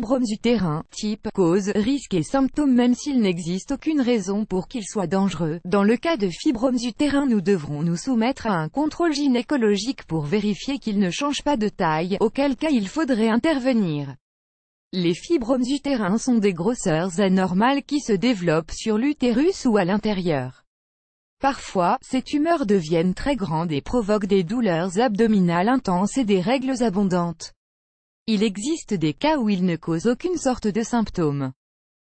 fibromes utérins, type, cause, risque et symptômes même s'il n'existe aucune raison pour qu'ils soient dangereux. Dans le cas de fibromes utérins nous devrons nous soumettre à un contrôle gynécologique pour vérifier qu'ils ne changent pas de taille, auquel cas il faudrait intervenir. Les fibromes utérins sont des grosseurs anormales qui se développent sur l'utérus ou à l'intérieur. Parfois, ces tumeurs deviennent très grandes et provoquent des douleurs abdominales intenses et des règles abondantes. Il existe des cas où ils ne causent aucune sorte de symptômes.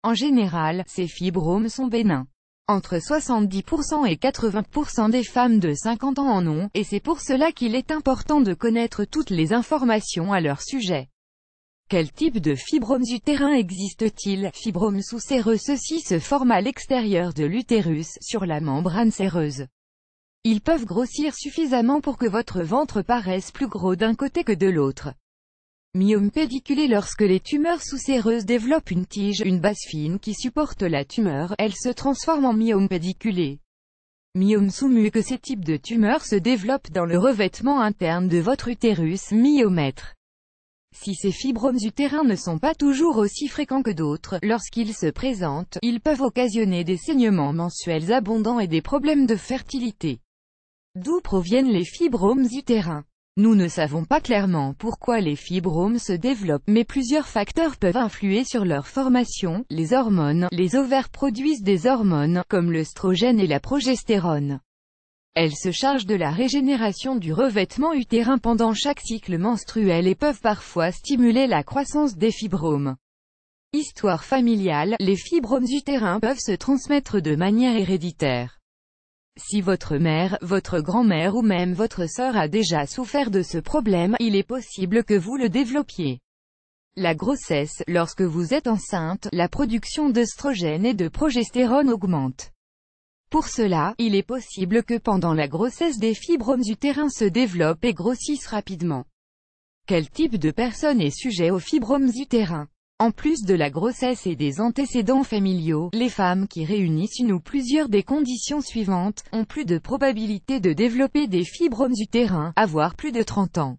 En général, ces fibromes sont bénins. Entre 70% et 80% des femmes de 50 ans en ont, et c'est pour cela qu'il est important de connaître toutes les informations à leur sujet. Quel type de fibromes utérins existe-t-il Fibromes sous-séreux Ceux-ci se forment à l'extérieur de l'utérus, sur la membrane séreuse. Ils peuvent grossir suffisamment pour que votre ventre paraisse plus gros d'un côté que de l'autre. Myome pédiculé Lorsque les tumeurs sous-séreuses développent une tige, une base fine qui supporte la tumeur, elle se transforme en myome pédiculé. Myome sous que ces types de tumeurs se développent dans le revêtement interne de votre utérus, myomètre. Si ces fibromes utérins ne sont pas toujours aussi fréquents que d'autres, lorsqu'ils se présentent, ils peuvent occasionner des saignements mensuels abondants et des problèmes de fertilité. D'où proviennent les fibromes utérins nous ne savons pas clairement pourquoi les fibromes se développent, mais plusieurs facteurs peuvent influer sur leur formation, les hormones, les ovaires produisent des hormones, comme l'œstrogène et la progestérone. Elles se chargent de la régénération du revêtement utérin pendant chaque cycle menstruel et peuvent parfois stimuler la croissance des fibromes. Histoire familiale, les fibromes utérins peuvent se transmettre de manière héréditaire. Si votre mère, votre grand-mère ou même votre sœur a déjà souffert de ce problème, il est possible que vous le développiez. La grossesse, lorsque vous êtes enceinte, la production d'œstrogènes et de progestérone augmente. Pour cela, il est possible que pendant la grossesse des fibromes utérins se développent et grossissent rapidement. Quel type de personne est sujet aux fibromes utérins en plus de la grossesse et des antécédents familiaux, les femmes qui réunissent une ou plusieurs des conditions suivantes, ont plus de probabilité de développer des fibromes utérins, avoir plus de 30 ans,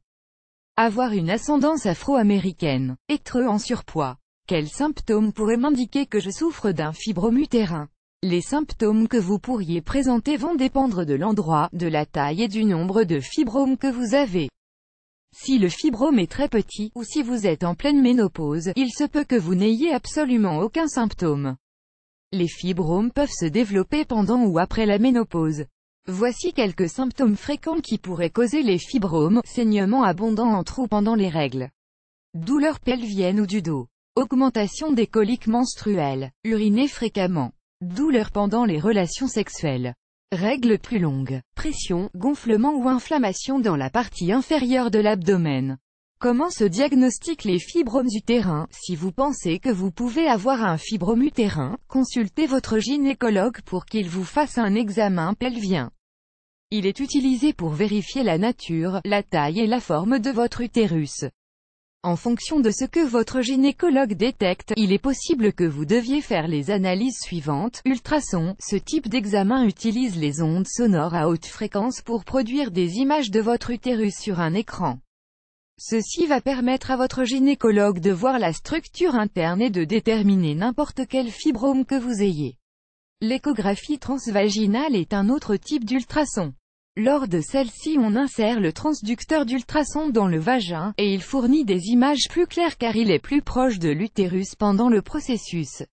avoir une ascendance afro-américaine, être en surpoids. Quels symptômes pourraient m'indiquer que je souffre d'un fibrome utérin les symptômes que vous pourriez présenter vont dépendre de l'endroit, de la taille et du nombre de fibromes que vous avez. Si le fibrome est très petit, ou si vous êtes en pleine ménopause, il se peut que vous n'ayez absolument aucun symptôme. Les fibromes peuvent se développer pendant ou après la ménopause. Voici quelques symptômes fréquents qui pourraient causer les fibromes, Saignement abondants en trou pendant les règles. Douleurs pelviennes ou du dos. Augmentation des coliques menstruelles. Uriner fréquemment. Douleurs pendant les relations sexuelles. Règles plus longues, pression, gonflement ou inflammation dans la partie inférieure de l'abdomen. Comment se diagnostiquent les fibromes utérins Si vous pensez que vous pouvez avoir un fibrome utérin, consultez votre gynécologue pour qu'il vous fasse un examen pelvien. Il est utilisé pour vérifier la nature, la taille et la forme de votre utérus. En fonction de ce que votre gynécologue détecte, il est possible que vous deviez faire les analyses suivantes. Ultrasons, ce type d'examen utilise les ondes sonores à haute fréquence pour produire des images de votre utérus sur un écran. Ceci va permettre à votre gynécologue de voir la structure interne et de déterminer n'importe quel fibrome que vous ayez. L'échographie transvaginale est un autre type d'ultrason. Lors de celle-ci on insère le transducteur d'ultrasons dans le vagin, et il fournit des images plus claires car il est plus proche de l'utérus pendant le processus.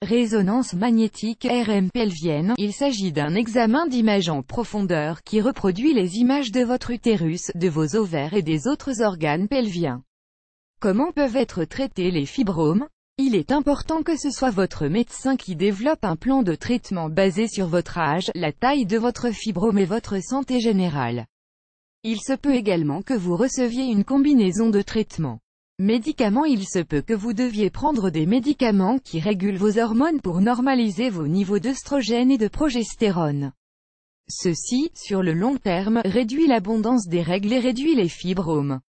Résonance magnétique RM pelvienne, il s'agit d'un examen d'image en profondeur qui reproduit les images de votre utérus, de vos ovaires et des autres organes pelviens. Comment peuvent être traités les fibromes il est important que ce soit votre médecin qui développe un plan de traitement basé sur votre âge, la taille de votre fibrome et votre santé générale. Il se peut également que vous receviez une combinaison de traitements. Médicaments Il se peut que vous deviez prendre des médicaments qui régulent vos hormones pour normaliser vos niveaux d'œstrogène et de progestérone. Ceci, sur le long terme, réduit l'abondance des règles et réduit les fibromes.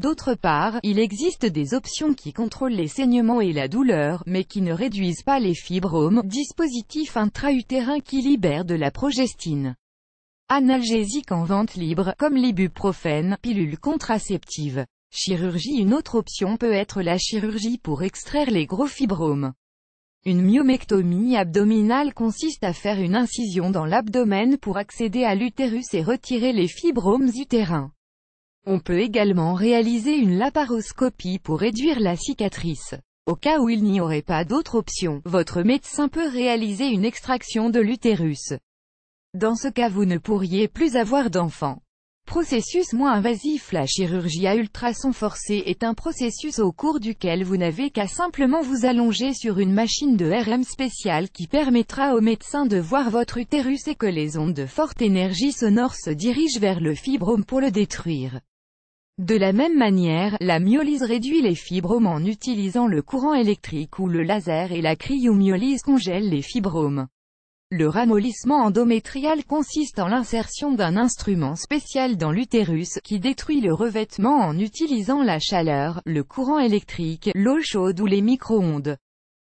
D'autre part, il existe des options qui contrôlent les saignements et la douleur, mais qui ne réduisent pas les fibromes, dispositif intra-utérin qui libère de la progestine. Analgésique en vente libre, comme l'ibuprofène, pilule contraceptive. Chirurgie Une autre option peut être la chirurgie pour extraire les gros fibromes. Une myomectomie abdominale consiste à faire une incision dans l'abdomen pour accéder à l'utérus et retirer les fibromes utérins. On peut également réaliser une laparoscopie pour réduire la cicatrice. Au cas où il n'y aurait pas d'autre option, votre médecin peut réaliser une extraction de l'utérus. Dans ce cas vous ne pourriez plus avoir d'enfant. Processus moins invasif La chirurgie à ultrasons forcés est un processus au cours duquel vous n'avez qu'à simplement vous allonger sur une machine de RM spéciale qui permettra au médecin de voir votre utérus et que les ondes de forte énergie sonore se dirigent vers le fibrome pour le détruire. De la même manière, la myolyse réduit les fibromes en utilisant le courant électrique ou le laser et la cryomyolyse congèle les fibromes. Le ramollissement endométrial consiste en l'insertion d'un instrument spécial dans l'utérus, qui détruit le revêtement en utilisant la chaleur, le courant électrique, l'eau chaude ou les micro-ondes.